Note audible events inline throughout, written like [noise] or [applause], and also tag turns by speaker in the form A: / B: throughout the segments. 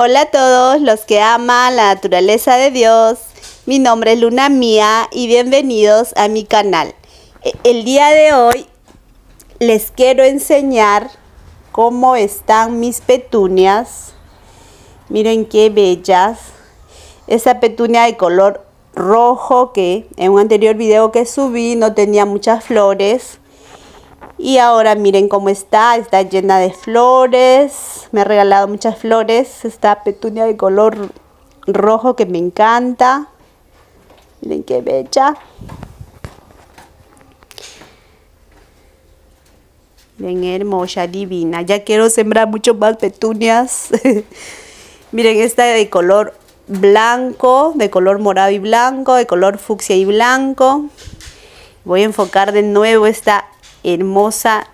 A: Hola a todos los que aman la naturaleza de Dios. Mi nombre es Luna Mía y bienvenidos a mi canal. E, el día de hoy les quiero enseñar cómo están mis petunias. Miren qué bellas. Esa petunia de color rojo que en un anterior video que subí no tenía muchas flores. Y ahora miren cómo está, está llena de flores, me ha regalado muchas flores, esta petunia de color rojo que me encanta. Miren qué bella. Miren, hermosa, divina. Ya quiero sembrar mucho más petunias. [laughs] Miren, esta de color blanco, de color morado y blanco, de color fucsia y blanco. Voy a enfocar de nuevo esta hermosa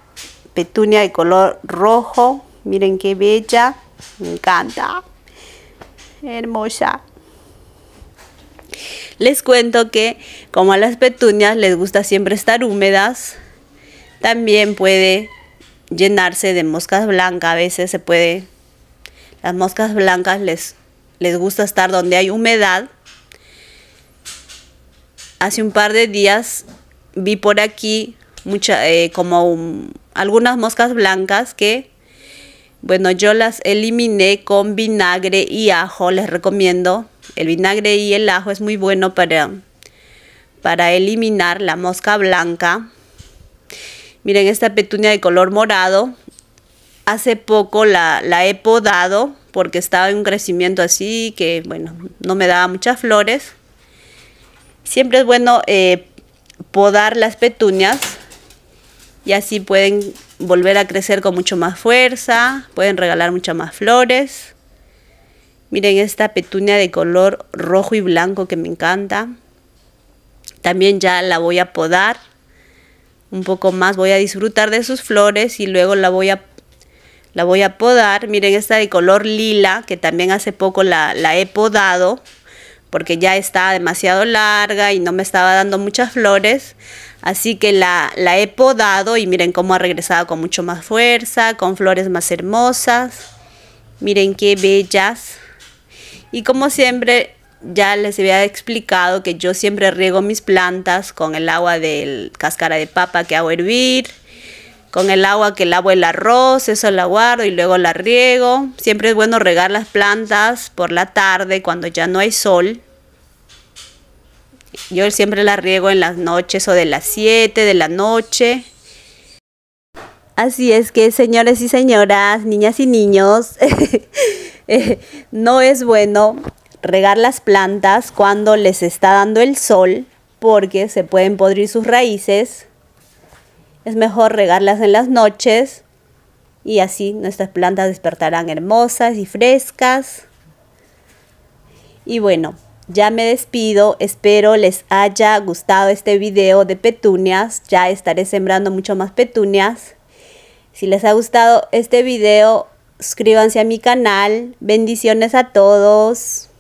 A: petunia de color rojo. Miren qué bella. Me encanta. Hermosa. Les cuento que como a las petunias les gusta siempre estar húmedas, también puede llenarse de moscas blancas. A veces se puede... Las moscas blancas les, les gusta estar donde hay humedad. Hace un par de días vi por aquí mucha, eh, como algunas moscas blancas que, bueno, yo las eliminé con vinagre y ajo, les recomiendo. El vinagre y el ajo es muy bueno para, para eliminar la mosca blanca. Miren esta petunia de color morado. Hace poco la, he podado porque estaba en un crecimiento así que, bueno, no me daba muchas flores. Siempre es bueno eh, podar las petunias y así pueden volver a crecer con mucho más fuerza, pueden regalar muchas más flores. Miren esta petunia de color rojo y blanco que me encanta. También ya la voy a podar un poco más, voy a disfrutar de sus flores y luego la voy a la voy a podar. Miren esta de color lila que también hace poco la, la he podado porque ya estaba demasiado larga y no me estaba dando muchas flores. Así que la, he podado y miren cómo ha regresado con mucho más fuerza, con flores más hermosas. Miren qué bellas. Y como siempre, ya les había explicado que yo siempre riego mis plantas con el agua del cáscara de papa que hago hervir, con el agua que lavo el arroz, eso la guardo y luego la riego. Siempre es bueno regar las plantas por la tarde cuando ya no hay sol, yo siempre la riego en las noches o de las 7 de la noche. Así es que, señores y señoras, niñas y niños, [laughs] eh, no es bueno regar las plantas cuando les está dando el sol porque se pueden podrir sus raíces. Es mejor regarlas en las noches y así nuestras plantas despertarán hermosas y frescas. Y bueno, ya me despido, espero les haya gustado este video de petunias, ya estaré sembrando mucho más petunias. Si les ha gustado este video, suscríbanse a mi canal, bendiciones a todos.